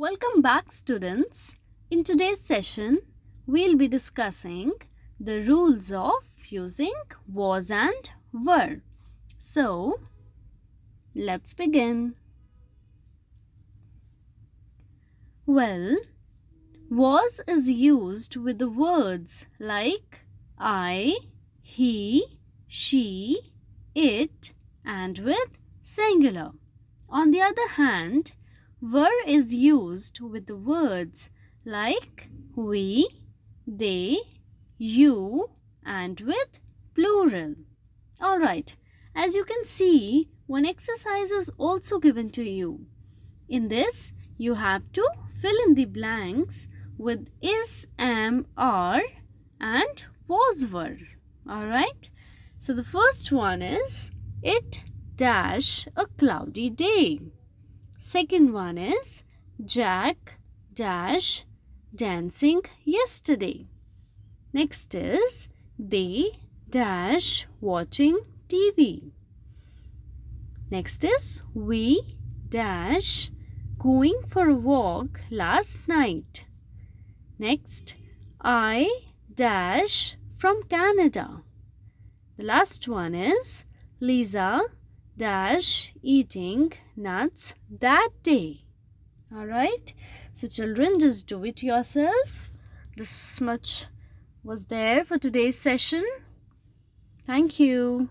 Welcome back students. In today's session, we'll be discussing the rules of using was and were. So, let's begin. Well, was is used with the words like I, he, she, it and with singular. On the other hand, were is used with the words like we, they, you and with plural. Alright, as you can see, one exercise is also given to you. In this, you have to fill in the blanks with is, am, are and was, were. Alright, so the first one is it dash a cloudy day. Second one is Jack dash dancing yesterday. Next is they dash watching TV. Next is we dash going for a walk last night. Next I dash from Canada. The last one is Lisa dash eating nuts that day all right so children just do it yourself this much was there for today's session thank you